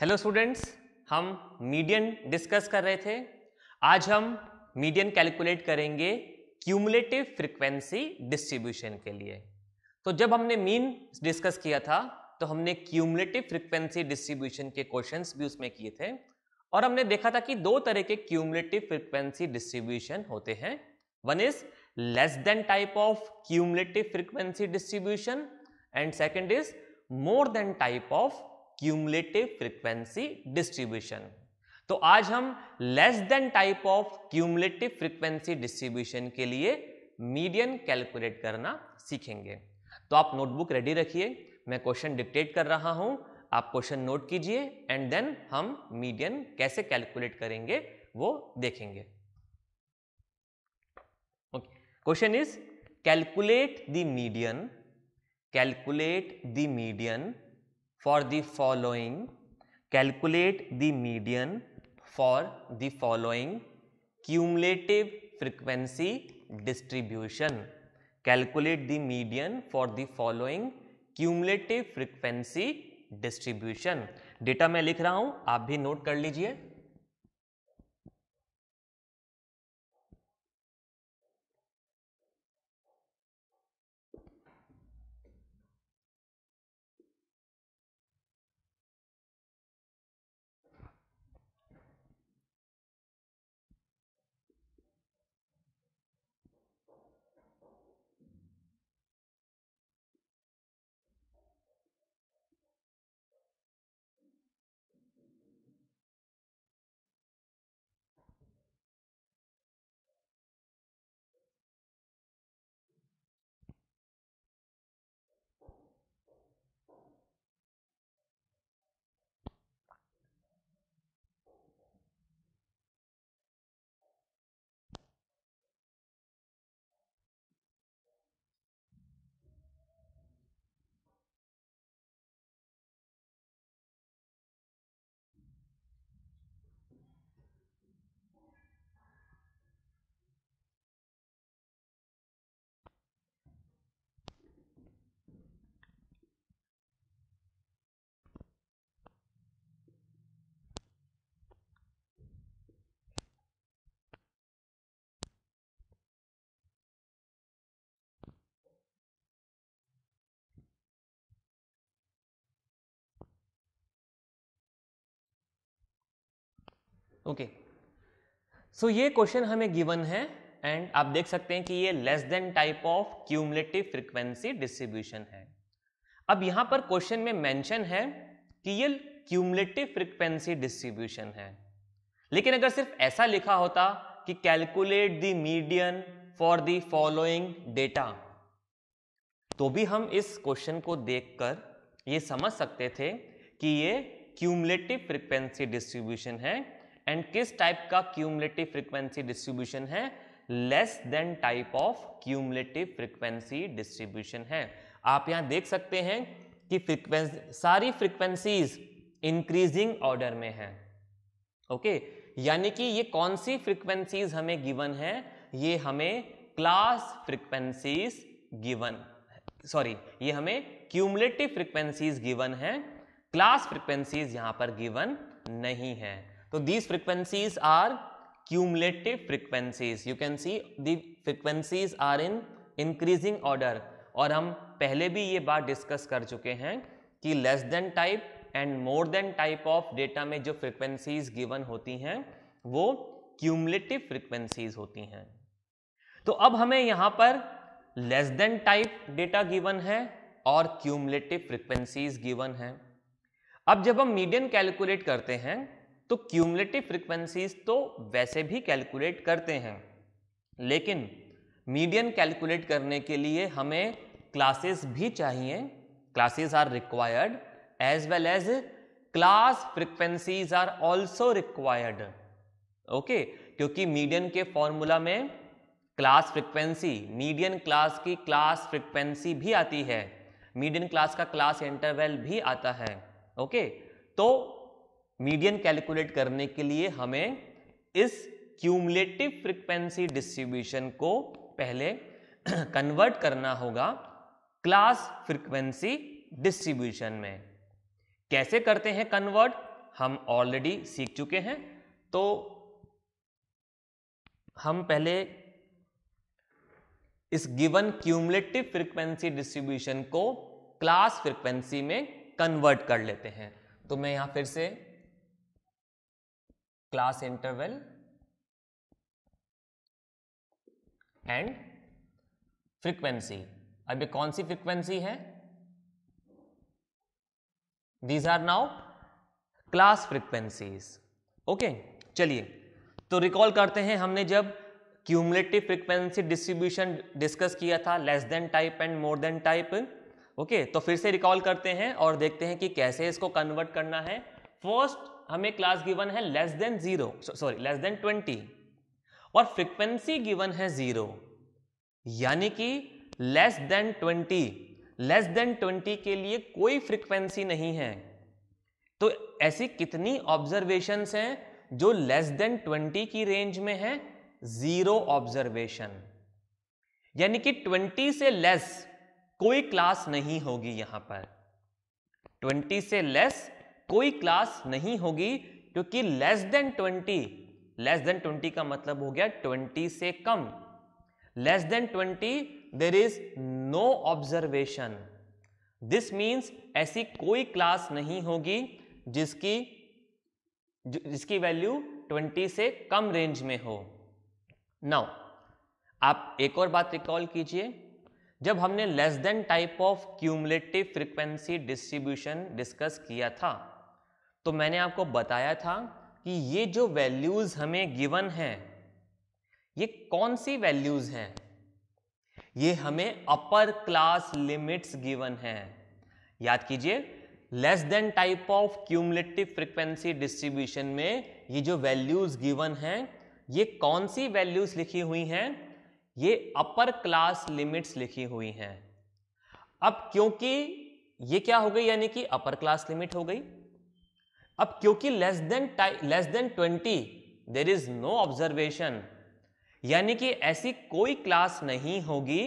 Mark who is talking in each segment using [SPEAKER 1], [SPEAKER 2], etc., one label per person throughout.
[SPEAKER 1] Hello students हम median discuss कर रहे थे आज हम मीडियन कैलकुलेट करेंगे क्यूमुलेटिव फ्रीक्वेंसी डिस्ट्रीब्यूशन के लिए तो जब हमने मीन डिस्कस किया था तो हमने क्यूमुलेटिव फ्रीक्वेंसी डिस्ट्रीब्यूशन के क्वेश्चंस भी उसमें किए थे और हमने देखा था कि दो तरह के क्यूमुलेटिव फ्रिक्वेंसी डिस्ट्रीब्यूशन होते हैं one is less than type of cumulative frequency distribution and second is more than type of cumulative frequency distribution तो आज हम less than type of cumulative frequency distribution के लिए मीडियन कैलकुलेट करना सीखेंगे तो आप नोटबुक रेडी रखिए मैं क्वेश्चन डिक्टेट कर रहा हूं आप क्वेश्चन नोट कीजिए एंड देन हम मीडियन कैसे कैलकुलेट करेंगे वो देखेंगे question is calculate the median calculate the median for the following calculate the median for the following cumulative frequency distribution calculate the median for the following cumulative frequency distribution data मैं लिख रहा हूं आप भी note कर लीजिए okay so ये question हमें गिवन है एंड आप देख सकते हैं कि ये less than type of cumulative frequency distribution है अब यहां पर क्वेश्चन में मेंशन है कि ये क्यूमलेटिव फ्रिक्वेंसी डिस्ट्रीब्यूशन है लेकिन अगर सिर्फ ऐसा लिखा होता कि calculate the median for the following data तो भी हम इस क्वेश्चन को देखकर ये समझ सकते थे कि ये क्यूमलेटिव फ्रिक्वेंसी डिस्ट्रीब्यूशन है एंड किस टाइप का क्यूमलेटिव फ्रिक्वेंसी डिस्ट्रीब्यूशन है less than type of cumulative frequency distribution है आप यहां देख सकते हैं कि फ्रिक्वेंसी सारी फ्रिक्वेंसीज इंक्रीजिंग ऑर्डर में है ओके यानी कि ये कौन सी फ्रिक्वेंसीज हमें गिवन है ये हमें क्लास फ्रिक्वेंसीज गिवन सॉरी ये हमें क्यूमलेटिव फ्रिक्वेंसीज गिवन है क्लास फ्रिक्वेंसीज यहां पर गिवन नहीं है तो these frequencies are cumulative frequencies you can see the frequencies are in increasing order और हम पहले भी ये बात डिस्कस कर चुके हैं कि less than type and more than type of data में जो फ्रिक्वेंसीज गिवन होती हैं वो क्यूमलेटिव फ्रिक्वेंसीज होती हैं तो अब हमें यहाँ पर less than type data given है और क्यूमलेटिव फ्रिक्वेंसीज गिवन है अब जब हम मीडियन कैलकुलेट करते हैं तो क्यूमलेटिव फ्रिक्वेंसीज तो वैसे भी कैलकुलेट करते हैं लेकिन मीडियन कैलकुलेट करने के लिए हमें क्लासेस भी चाहिए classes are required as well as class frequencies are also required okay क्योंकि मीडियन के फॉर्मूला में क्लास फ्रिक्वेंसी मीडियन क्लास की क्लास फ्रिक्वेंसी भी आती है मीडियन क्लास का क्लास इंटरवल भी आता है ओके okay? तो मीडियन कैलकुलेट करने के लिए हमें इस क्यूमलेटिव फ्रिक्वेंसी डिस्ट्रीब्यूशन को पहले कन्वर्ट करना होगा क्लास फ्रिक्वेंसी डिस्ट्रीब्यूशन में कैसे करते हैं कन्वर्ट हम ऑलरेडी सीख चुके हैं तो हम पहले इस गिवन क्यूमलेटिव फ्रिक्वेंसी डिस्ट्रीब्यूशन को क्लास फ्रिक्वेंसी में कन्वर्ट कर लेते हैं तो मैं यहां फिर से class interval एंड फ्रीक्वेंसी अभी कौन सी फ्रीक्वेंसी है these are now class frequencies okay चलिए तो रिकॉल करते हैं हमने जब क्यूमलेटिव फ्रीक्वेंसी डिस्ट्रीब्यूशन डिस्कस किया था less than type and more than type okay तो फिर से रिकॉल करते हैं और देखते हैं कि कैसे इसको कन्वर्ट करना है फर्स्ट हमें क्लास गिवन है less than zero sorry less than twenty और फ्रिक्वेंसी गिवन है जीरो यानी कि less than twenty less than twenty के लिए कोई फ्रिक्वेंसी नहीं है तो ऐसी कितनी ऑब्जर्वेशंस हैं जो लेस देन ट्वेंटी की रेंज में है जीरो ऑब्जर्वेशन यानी कि ट्वेंटी से लेस कोई क्लास नहीं होगी यहां पर ट्वेंटी से लेस कोई क्लास नहीं होगी क्योंकि less than twenty less than twenty का मतलब हो गया ट्वेंटी से कम less than twenty there is no observation this means ऐसी कोई क्लास नहीं होगी जिसकी जिसकी वैल्यू ट्वेंटी से कम रेंज में हो नाउ आप एक और बात रिकॉल कीजिए जब हमने less than type of cumulative frequency distribution discuss किया था तो मैंने आपको बताया था कि ये जो वैल्यूज़ हमें गिवन हैं ये कौन सी वैल्यूज़ हैं ये हमें अपर क्लास लिमिट्स गिवन हैं याद कीजिए less than type of cumulative frequency distribution में ये जो वैल्यूज़ गिवन हैं ये कौन सी वैल्यूज़ लिखी हुई हैं ये अपर क्लास लिमिट्स लिखी हुई हैं अब क्योंकि ये क्या हो गई यानी कि अपर क्लास लिमिट हो गई अब क्योंकि less than less than twenty there is no observation यानी कि ऐसी कोई क्लास नहीं होगी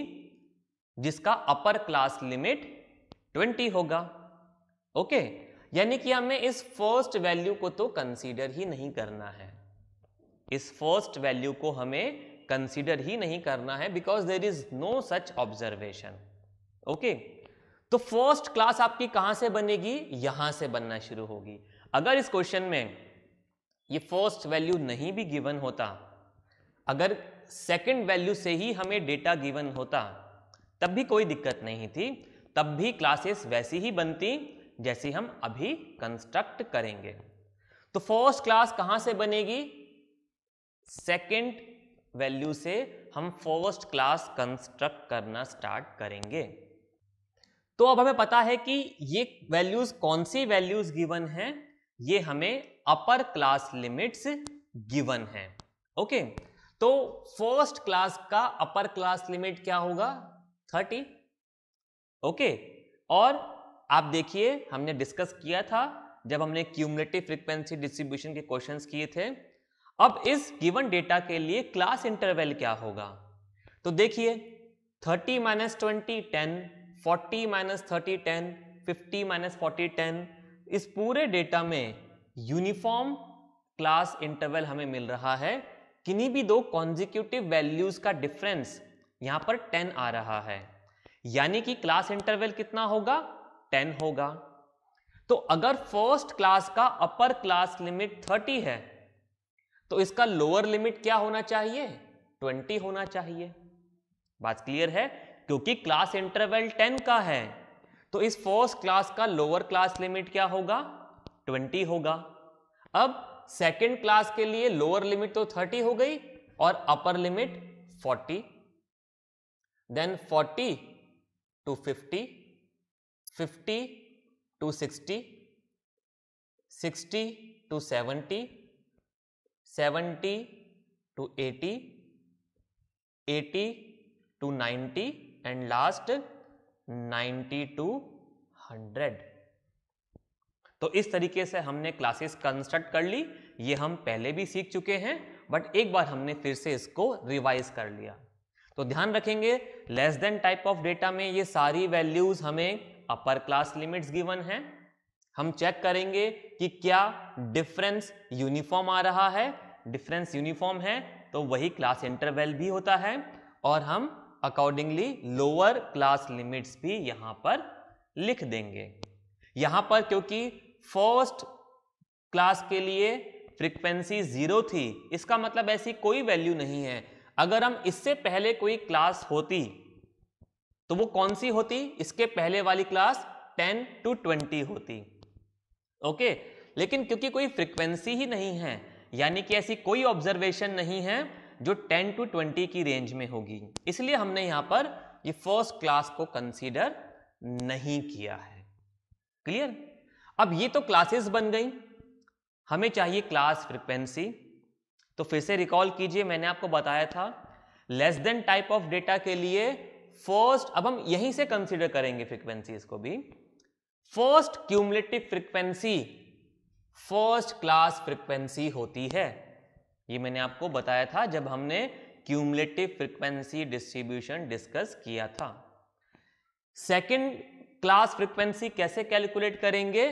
[SPEAKER 1] जिसका अपर क्लास लिमिट 20 होगा ओके यानी कि हमें इस फर्स्ट वैल्यू को तो कंसीडर ही नहीं करना है इस फर्स्ट वैल्यू को हमें कंसीडर ही नहीं करना है because there is no such observation okay तो फर्स्ट क्लास आपकी कहां से बनेगी यहां से बनना शुरू होगी अगर इस क्वेश्चन में ये फर्स्ट वैल्यू नहीं भी गिवन होता अगर सेकंड वैल्यू से ही हमें डेटा गिवन होता तब भी कोई दिक्कत नहीं थी तब भी क्लासेस वैसी ही बनती जैसी हम अभी कंस्ट्रक्ट करेंगे तो फर्स्ट क्लास कहां से बनेगी सेकंड वैल्यू से हम फर्स्ट क्लास कंस्ट्रक्ट करना स्टार्ट करेंगे तो अब हमें पता है कि ये वैल्यूज कौन सी वैल्यूज गिवन हैं ये हमें अपर क्लास लिमिट्स गिवन है ओके तो फर्स्ट क्लास का अपर क्लास लिमिट क्या होगा थर्टी ओके और आप देखिए हमने डिस्कस किया था जब हमने क्यूमलेटिव फ्रीक्वेंसी डिस्ट्रीब्यूशन के क्वेश्चंस किए थे अब इस गिवन डेटा के लिए क्लास इंटरवल क्या होगा तो देखिए 30 minus twenty ten forty minus thirty ten fifty minus forty ten इस पूरे डेटा में यूनिफॉर्म क्लास इंटरवल हमें मिल रहा है किन्हीं भी दो कॉन्जिक्यूटिव वैल्यूज का डिफरेंस यहां पर 10 आ रहा है यानी कि क्लास इंटरवल कितना होगा 10 होगा तो अगर फर्स्ट क्लास का अपर क्लास लिमिट 30 है तो इसका लोअर लिमिट क्या होना चाहिए 20 होना चाहिए बात क्लियर है क्योंकि क्लास इंटरवल 10 का है तो इस फर्स्ट क्लास का लोअर क्लास लिमिट क्या होगा 20 होगा अब सेकेंड क्लास के लिए लोअर लिमिट तो 30 हो गई और upper limit 40 then 40 to 50 50 to 60 60 to 70 70 to 80 80 to 90 and last ninety to hundred तो इस तरीके से हमने क्लासेस कंस्ट्रक्ट कर ली ये हम पहले भी सीख चुके हैं बट एक बार हमने फिर से इसको रिवाइज कर लिया तो ध्यान रखेंगे less than type of data में ये सारी वैल्यूज हमें अपर क्लास लिमिट्स गिवन है हम चेक करेंगे कि क्या डिफरेंस यूनिफॉर्म आ रहा है डिफरेंस यूनिफॉर्म है तो वही क्लास इंटरवल भी होता है और हम अकॉर्डिंगली लोअर क्लास लिमिट्स भी यहां पर लिख देंगे यहां पर क्योंकि फर्स्ट क्लास के लिए फ्रीक्वेंसी जीरो थी इसका मतलब ऐसी कोई वैल्यू नहीं है अगर हम इससे पहले कोई क्लास होती तो वो कौन सी होती इसके पहले वाली क्लास 10 टू 20 होती ओके लेकिन क्योंकि कोई फ्रीक्वेंसी ही नहीं है यानी कि ऐसी कोई ऑब्जर्वेशन नहीं है जो 10 टू 20 की रेंज में होगी इसलिए हमने यहां पर ये फर्स्ट क्लास को कंसीडर नहीं किया है क्लियर अब ये तो क्लासेस बन गई हमें चाहिए क्लास फ्रिक्वेंसी तो फिर से रिकॉल कीजिए मैंने आपको बताया था less than type of data के लिए फर्स्ट अब हम यहीं से कंसीडर करेंगे फ्रिक्वेंसीज को भी first cumulative frequency first class frequency होती है ये मैंने आपको बताया था जब हमने क्यूमलेटिव फ्रिक्वेंसी डिस्ट्रीब्यूशन डिस्कस किया था सेकेंड क्लास फ्रिक्वेंसी कैसे कैलकुलेट करेंगे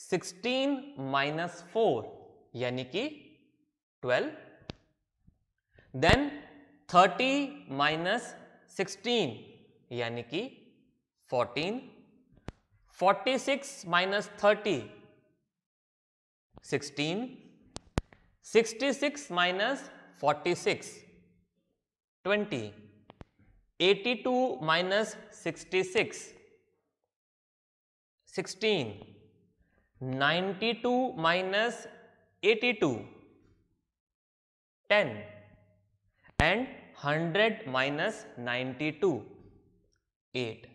[SPEAKER 1] 16 माइनस फोर यानी कि 12 देन 30 माइनस सिक्सटीन यानी कि 14 46 minus thirty sixteen sixty six minus forty six twenty eighty two minus sixty six sixteen ninety two minus eighty two ten and hundred minus ninety two eight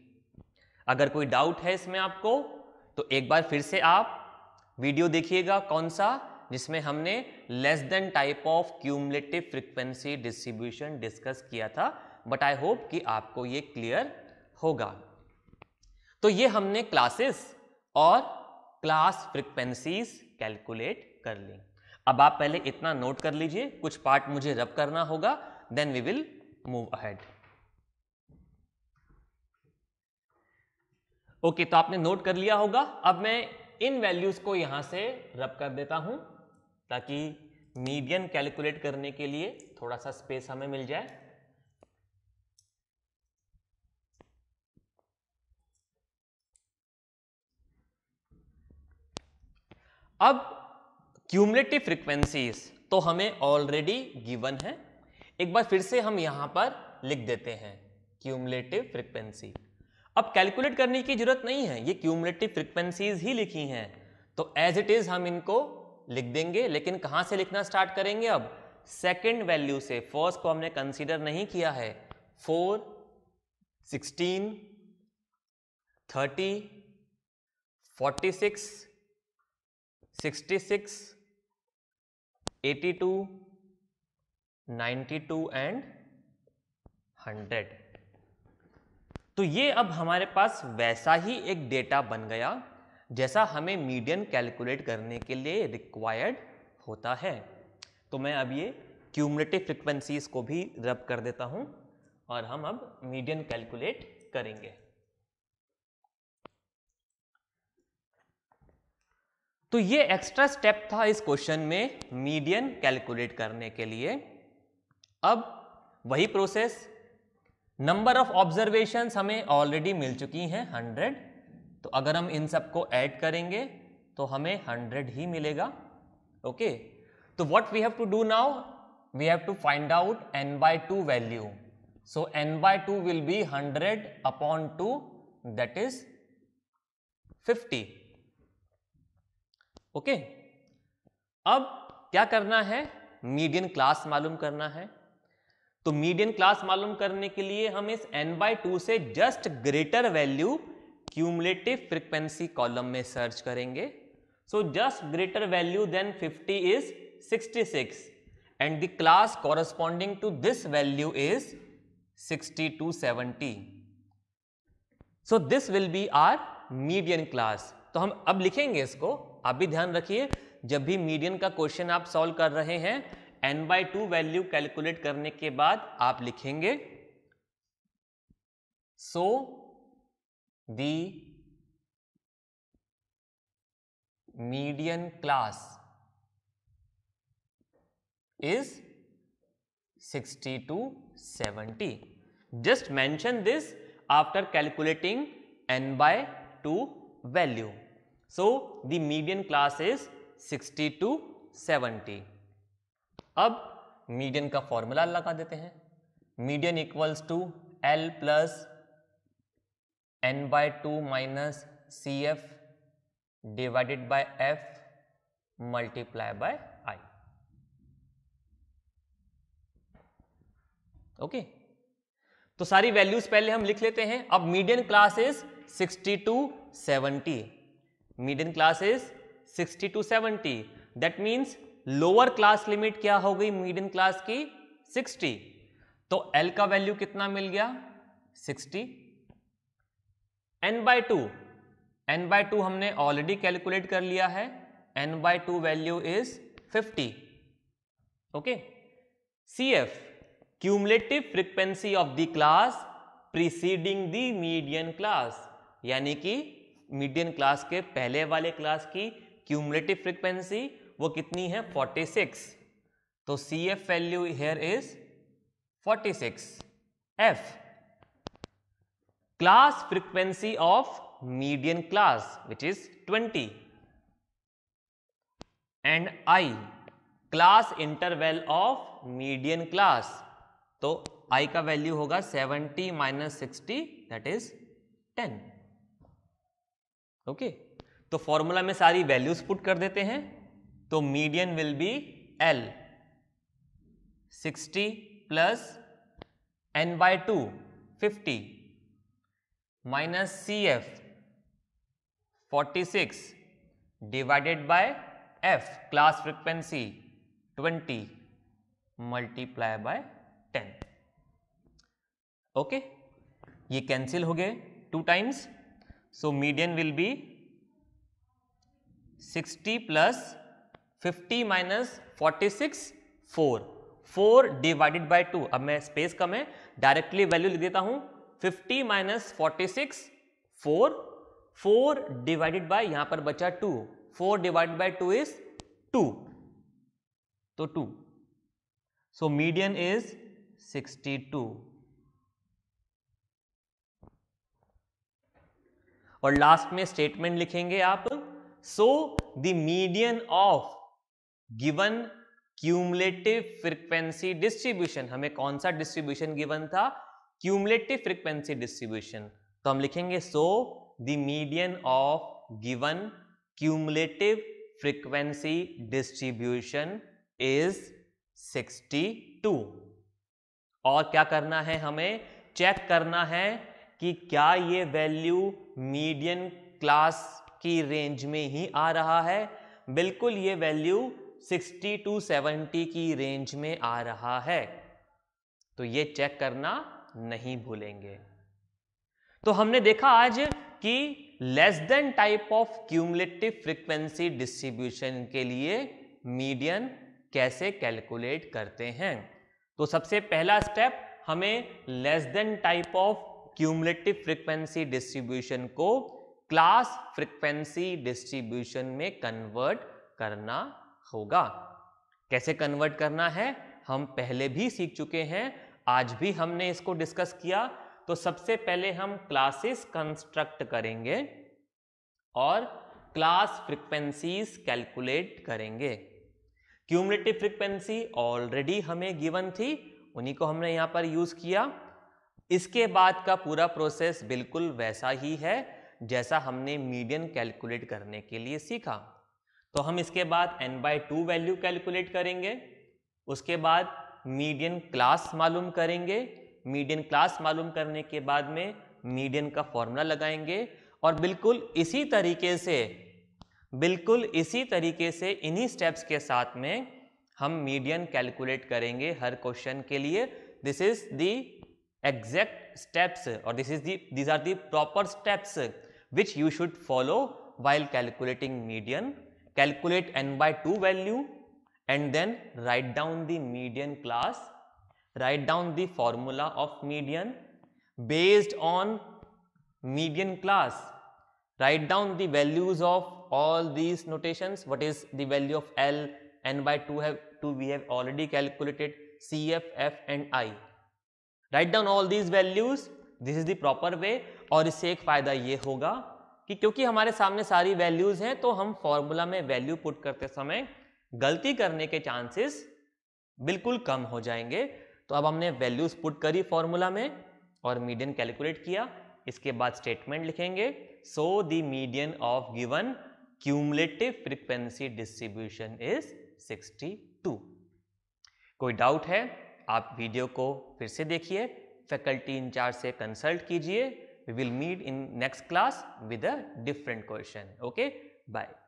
[SPEAKER 1] अगर कोई doubt है इसमें आपको तो एक बार फिर से आप वीडियो देखिएगा कौन सा जिसमें हमने less than type of cumulative frequency distribution discuss किया था बट आई होप कि आपको ये क्लियर होगा तो ये हमने क्लासेस और क्लास फ्रिक्वेंसीज कैलकुलेट कर ली अब आप पहले इतना नोट कर लीजिए कुछ पार्ट मुझे रब करना होगा then we will move ahead okay तो आपने नोट कर लिया होगा अब मैं इन वैल्यूज को यहां से रब कर देता हूं ताकि मीडियन कैलकुलेट करने के लिए थोड़ा सा स्पेस हमें मिल जाए अब क्यूमलेटिव फ्रीक्वेंसीज तो हमें ऑलरेडी गिवन है एक बार फिर से हम यहां पर लिख देते हैं क्यूमलेटिव फ्रीक्वेंसी अब कैलकुलेट करने की जरूरत नहीं है ये क्यूमलेटिव फ्रीक्वेंसीज ही लिखी हैं तो एज इट इज हम इनको लिख देंगे लेकिन कहाँ से लिखना स्टार्ट करेंगे अब सेकेंड वैल्यू से फर्स्ट को हमने कंसीडर नहीं किया है four sixteen thirty forty six sixty six eighty two ninety two and hundred तो ये अब हमारे पास वैसा ही एक डेटा बन गया जैसा हमें मीडियन कैलकुलेट करने के लिए रिक्वायर्ड होता है तो मैं अब ये क्यूमलेटिव फ्रिक्वेंसीज को भी रब कर देता हूँ और हम अब मीडियन कैलकुलेट करेंगे तो ये एक्स्ट्रा स्टेप था इस क्वेश्चन में मीडियन कैलकुलेट करने के लिए अब वही प्रोसेस नंबर ऑफ ऑब्जर्वेशंस हमें ऑलरेडी मिल चुकी हैं हंड्रेड तो अगर हम इन सब को ऐड करेंगे तो हमें हंड्रेड ही मिलेगा ओके तो what we have to do now we have to find out N by two value so N by two will be hundred upon two that is fifty okay अब क्या करना है median class मालूम करना है तो median class मालूम करने के लिए हम इस एन बाय टू से just greater value cumulative frequency column में सर्च करेंगे so just greater value than 50 is 66 and the class corresponding to this value is 60 to 70. So this will be our median class तो हम अब लिखेंगे इसको आप भी ध्यान रखिए जब भी मीडियन का क्वेश्चन आप सॉल्व कर रहे हैं N by two value calculate करने के बाद आप लिखेंगे so so, the median class is 60 to 70. Just mention this after calculating n by 2 value. So, the median class is 60 to 70. ab median ka formula laga dete hain median equals to l plus N by two minus C F divided by F multiply by I okay तो सारी values पहले हम लिख लेते हैं अब median class is 60 to 70 median class is 60 to 70 that means lower class limit क्या हो गई मीडियन क्लास की 60 तो एल का वैल्यू कितना मिल गया sixty N by two N by two हमने ऑलरेडी कैलकुलेट कर लिया है N by two value is 50 okay C F cumulative frequency of the class preceding the median class यानी कि मीडियन क्लास के पहले वाले क्लास की क्यूमलेटिव फ्रिक्वेंसी वो कितनी है 46 तो C F value here is 46 F class frequency of median class which is 20 and i class interval of median class तो i का वैल्यू होगा 70 minus sixty that is 10 okay okay. तो formula में सारी वैल्यूज पुट कर देते हैं तो median will be L 60 plus N by two fifty minus C F forty six divided by F class frequency twenty multiply by ten okay ये cancel हो गए two times so median will be sixty plus fifty minus forty six four four divided by to अब मैं space कम है directly value लिख देता हूँ fifty minus forty six four four divided by यहां पर बचा two four divided by two is two तो two so median is sixty two और लास्ट में स्टेटमेंट लिखेंगे आप so the median of given cumulative frequency distribution हमें कौन सा डिस्ट्रीब्यूशन गिवन था क्यूमलेटिव फ्रिक्वेंसी डिस्ट्रीब्यूशन तो हम लिखेंगे so the median of given cumulative frequency distribution is 62 और क्या करना है हमें चेक करना है कि क्या ये वैल्यू मीडियन क्लास की रेंज में ही आ रहा है बिल्कुल ये वैल्यू 60 टू 70 की रेंज में आ रहा है तो ये चेक करना नहीं भूलेंगे तो हमने देखा आज कि less than type of cumulative frequency distribution के लिए मीडियन कैसे कैलकुलेट करते हैं तो सबसे पहला स्टेप हमें less than type of cumulative frequency distribution को क्लास फ्रीक्वेंसी डिस्ट्रीब्यूशन में कन्वर्ट करना होगा कैसे कन्वर्ट करना है हम पहले भी सीख चुके हैं आज भी हमने इसको डिस्कस किया तो सबसे पहले हम क्लासेस कंस्ट्रक्ट करेंगे और क्लास फ्रिक्वेंसीज कैलकुलेट करेंगे क्यूमलेटिव फ्रिक्वेंसी ऑलरेडी हमें गिवन थी उन्हीं को हमने यहाँ पर यूज़ किया इसके बाद का पूरा प्रोसेस बिल्कुल वैसा ही है जैसा हमने मीडियन कैलकुलेट करने के लिए सीखा तो हम इसके बाद n by two value calculate करेंगे उसके बाद मीडियन क्लास मालूम करेंगे मीडियन क्लास मालूम करने के बाद में मीडियन का फॉर्मूला लगाएंगे और बिल्कुल इसी तरीके से बिल्कुल इसी तरीके से इन्हीं स्टेप्स के साथ में हम मीडियन कैलकुलेट करेंगे हर क्वेश्चन के लिए this is the exact steps और this is the these are the proper steps which you should follow while calculating median calculate N by two value and then write down the median class write down the formula of median based on median class write down the values of all these notations what is the value of L n by 2 have 2 we have already calculated C F F and I write down all these values this is the proper way और इससे एक फ़ायदा ये होगा कि क्योंकि हमारे सामने सारी वैल्यूज़ हैं तो हम फॉर्मूला में वैल्यू पुट करते समय गलती करने के चांसेस बिल्कुल कम हो जाएंगे तो अब हमने वैल्यूज पुट करी फॉर्मूला में और मीडियन कैलकुलेट किया इसके बाद स्टेटमेंट लिखेंगे so the median of given cumulative frequency distribution is 62 कोई डाउट है आप वीडियो को फिर से देखिए फैकल्टी इंचार्ज से कंसल्ट कीजिए we will meet in next class with a different question okay bye